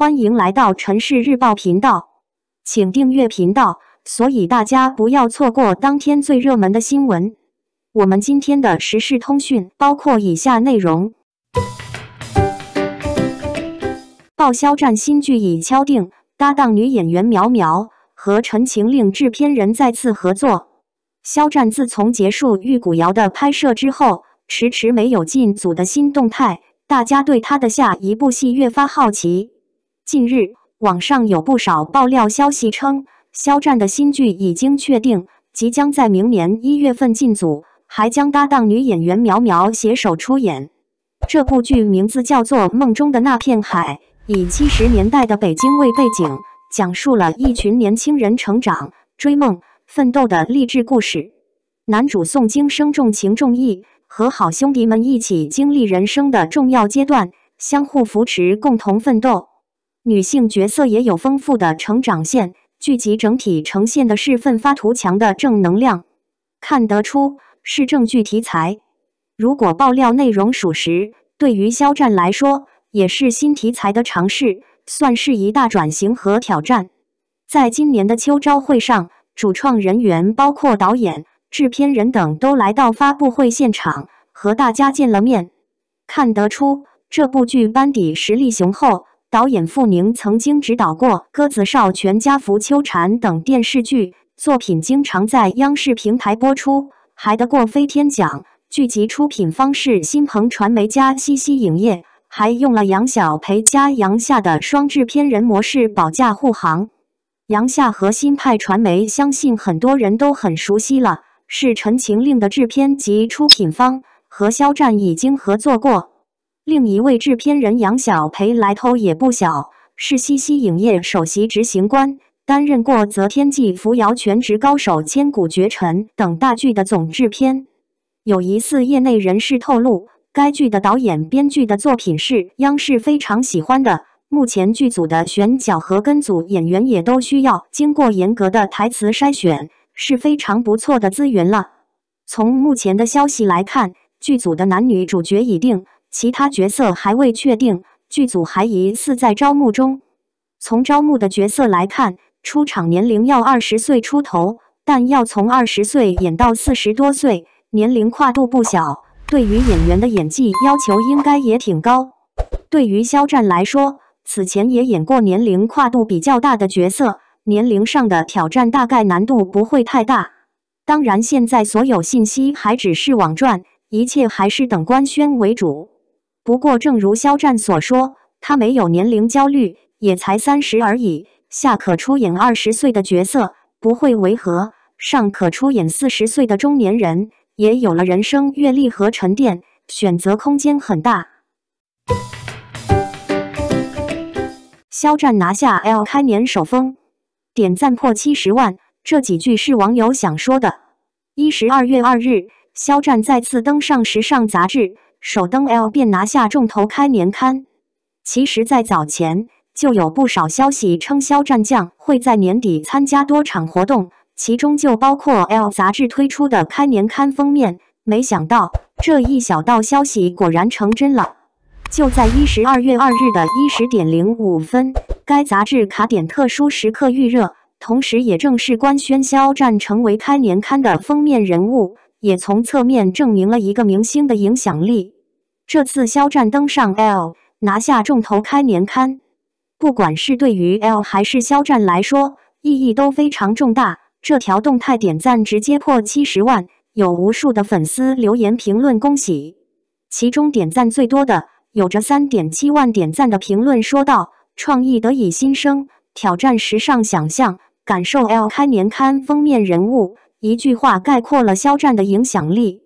欢迎来到《城市日报》频道，请订阅频道，所以大家不要错过当天最热门的新闻。我们今天的时事通讯包括以下内容：报肖战新剧已敲定，搭档女演员苗苗和《陈情令》制片人再次合作。肖战自从结束《玉骨遥》的拍摄之后，迟迟没有进组的新动态，大家对他的下一部戏越发好奇。近日，网上有不少爆料消息称，肖战的新剧已经确定，即将在明年一月份进组，还将搭档女演员苗苗携手出演。这部剧名字叫做《梦中的那片海》，以七十年代的北京为背景，讲述了一群年轻人成长、追梦、奋斗的励志故事。男主宋京生重情重义，和好兄弟们一起经历人生的重要阶段，相互扶持，共同奋斗。女性角色也有丰富的成长线，剧集整体呈现的是奋发图强的正能量。看得出是正剧题材。如果爆料内容属实，对于肖战来说也是新题材的尝试，算是一大转型和挑战。在今年的秋招会上，主创人员包括导演、制片人等都来到发布会现场，和大家见了面。看得出这部剧班底实力雄厚。导演傅宁曾经执导过《鸽子哨》《全家福》《秋蝉》等电视剧作品，经常在央视平台播出，还得过飞天奖。剧集出品方是新鹏传媒加西西影业，还用了杨晓培加杨夏的双制片人模式保驾护航。杨夏和新派传媒相信很多人都很熟悉了，是《陈情令》的制片及出品方，和肖战已经合作过。另一位制片人杨晓培来头也不小，是西西影业首席执行官，担任过《择天记》《扶摇》《全职高手》《千古绝尘》等大剧的总制片。有疑似业内人士透露，该剧的导演、编剧的作品是央视非常喜欢的。目前剧组的选角和跟组演员也都需要经过严格的台词筛选，是非常不错的资源了。从目前的消息来看，剧组的男女主角已定。其他角色还未确定，剧组还疑似在招募中。从招募的角色来看，出场年龄要二十岁出头，但要从二十岁演到四十多岁，年龄跨度不小，对于演员的演技要求应该也挺高。对于肖战来说，此前也演过年龄跨度比较大的角色，年龄上的挑战大概难度不会太大。当然，现在所有信息还只是网传，一切还是等官宣为主。不过，正如肖战所说，他没有年龄焦虑，也才三十而已，下可出演二十岁的角色，不会违和；上可出演四十岁的中年人，也有了人生阅历和沉淀，选择空间很大。肖战拿下 L 开年首封，点赞破七十万，这几句是网友想说的。一十二月二日，肖战再次登上时尚杂志。首登 L 便拿下重头开年刊，其实，在早前就有不少消息称肖战将会在年底参加多场活动，其中就包括 L 杂志推出的开年刊封面。没想到这一小道消息果然成真了。就在一十二月二日的一十点零五分，该杂志卡点特殊时刻预热，同时也正式官宣肖战成为开年刊的封面人物。也从侧面证明了一个明星的影响力。这次肖战登上 L，拿下重头开年刊，不管是对于 L 还是肖战来说，意义都非常重大。这条动态点赞直接破七十万，有无数的粉丝留言评论恭喜。其中点赞最多的，有着三点七万点赞的评论说道：“创意得以新生，挑战时尚想象，感受 L 开年刊封面人物。”一句话概括了肖战的影响力。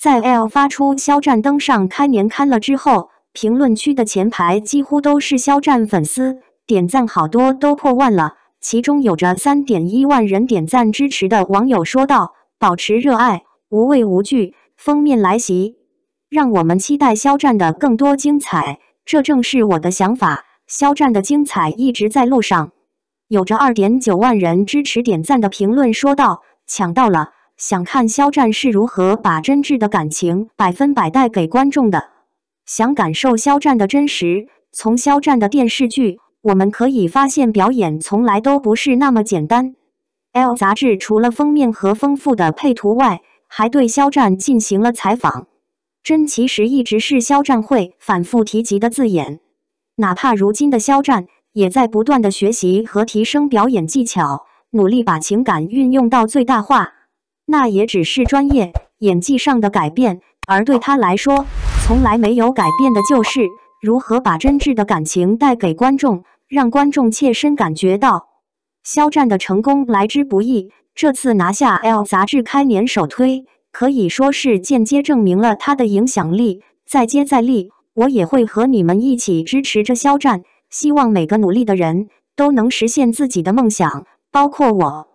在 L 发出肖战登上开年刊了之后，评论区的前排几乎都是肖战粉丝，点赞好多都破万了。其中有着三点一万人点赞支持的网友说道：“保持热爱，无畏无惧，封面来袭，让我们期待肖战的更多精彩。”这正是我的想法。肖战的精彩一直在路上。有着二点九万人支持点赞的评论说道。抢到了！想看肖战是如何把真挚的感情百分百带给观众的？想感受肖战的真实。从肖战的电视剧，我们可以发现，表演从来都不是那么简单。L 杂志除了封面和丰富的配图外，还对肖战进行了采访。真其实一直是肖战会反复提及的字眼。哪怕如今的肖战，也在不断的学习和提升表演技巧。努力把情感运用到最大化，那也只是专业演技上的改变。而对他来说，从来没有改变的就是如何把真挚的感情带给观众，让观众切身感觉到。肖战的成功来之不易，这次拿下《L》杂志开年首推，可以说是间接证明了他的影响力。再接再厉，我也会和你们一起支持着肖战。希望每个努力的人都能实现自己的梦想。包括我，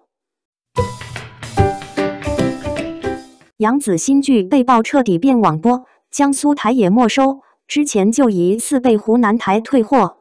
杨紫新剧被曝彻底变网播，江苏台也没收。之前就疑似被湖南台退货。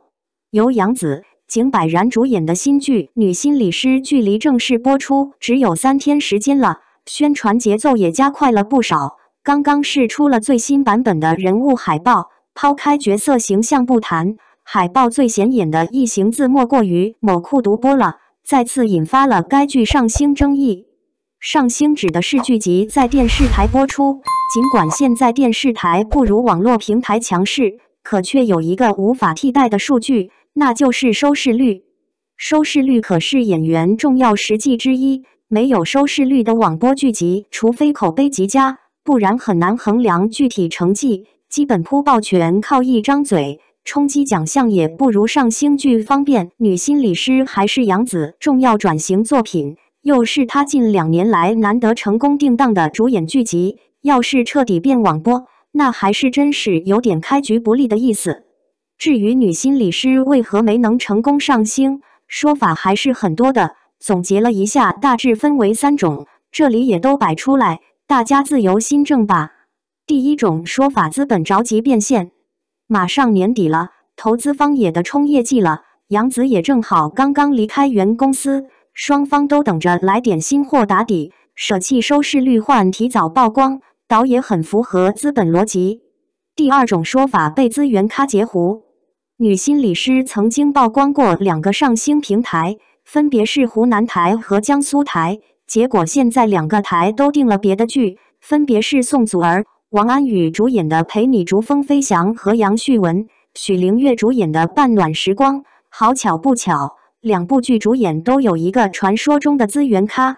由杨紫、景柏然主演的新剧《女心理师》，距离正式播出只有三天时间了，宣传节奏也加快了不少。刚刚试出了最新版本的人物海报。抛开角色形象不谈，海报最显眼的一行字莫过于“某酷独播”了。再次引发了该剧上星争议。上星指的是剧集在电视台播出。尽管现在电视台不如网络平台强势，可却有一个无法替代的数据，那就是收视率。收视率可是演员重要实际之一。没有收视率的网播剧集，除非口碑极佳，不然很难衡量具体成绩。基本铺爆全靠一张嘴。冲击奖项也不如上星剧方便。女心理师还是杨紫重要转型作品，又是她近两年来难得成功定档的主演剧集。要是彻底变网播，那还是真是有点开局不利的意思。至于女心理师为何没能成功上星，说法还是很多的。总结了一下，大致分为三种，这里也都摆出来，大家自由心证吧。第一种说法，资本着急变现。马上年底了，投资方也得冲业绩了。杨紫也正好刚刚离开原公司，双方都等着来点新货打底，舍弃收视率换提早曝光，倒也很符合资本逻辑。第二种说法被资源咖截胡，女心理师曾经曝光过两个上星平台，分别是湖南台和江苏台，结果现在两个台都定了别的剧，分别是宋祖儿。王安宇主演的《陪你逐风飞翔》和杨旭文、许凌月主演的《半暖时光》，好巧不巧，两部剧主演都有一个传说中的资源咖。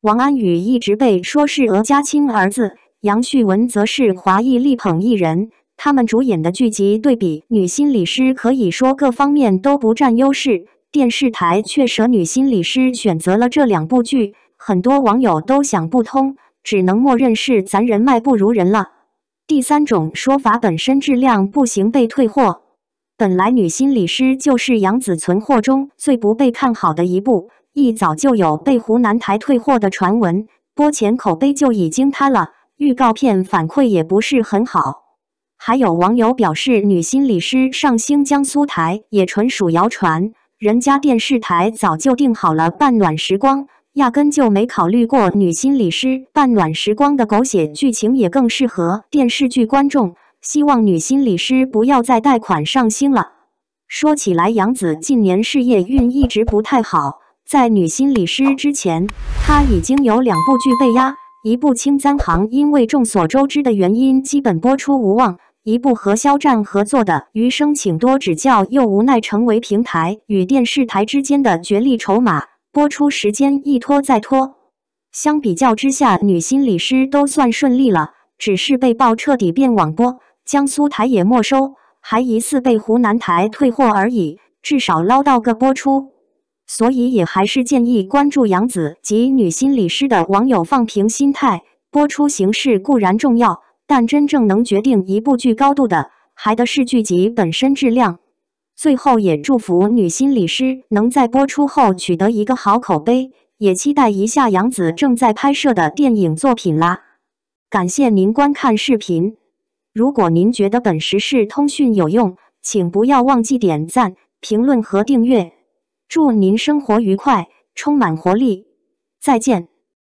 王安宇一直被说是俄家亲儿子，杨旭文则是华裔力捧艺人。他们主演的剧集对比，《女心理师》可以说各方面都不占优势，电视台却舍《女心理师》选择了这两部剧，很多网友都想不通。只能默认是咱人脉不如人了。第三种说法本身质量不行被退货，本来《女心理师》就是杨紫存货中最不被看好的一部，一早就有被湖南台退货的传闻，播前口碑就已经塌了，预告片反馈也不是很好。还有网友表示，《女心理师》上星江苏台也纯属谣传，人家电视台早就定好了《半暖时光》。压根就没考虑过女心理师《半暖时光》的狗血剧情也更适合电视剧观众。希望女心理师不要再贷款上星了。说起来，杨紫近年事业运一直不太好。在《女心理师》之前，她已经有两部剧被压，一部《青簪行》因为众所周知的原因基本播出无望，一部和肖战合作的《余生请多指教》又无奈成为平台与电视台之间的角力筹码。播出时间一拖再拖，相比较之下，女心理师都算顺利了，只是被曝彻底变网播，江苏台也没收，还疑似被湖南台退货而已，至少捞到个播出。所以也还是建议关注杨子及女心理师的网友放平心态，播出形式固然重要，但真正能决定一部剧高度的，还得是剧集本身质量。最后也祝福女心理师能在播出后取得一个好口碑，也期待一下杨紫正在拍摄的电影作品啦。感谢您观看视频，如果您觉得本时事通讯有用，请不要忘记点赞、评论和订阅。祝您生活愉快，充满活力！再见。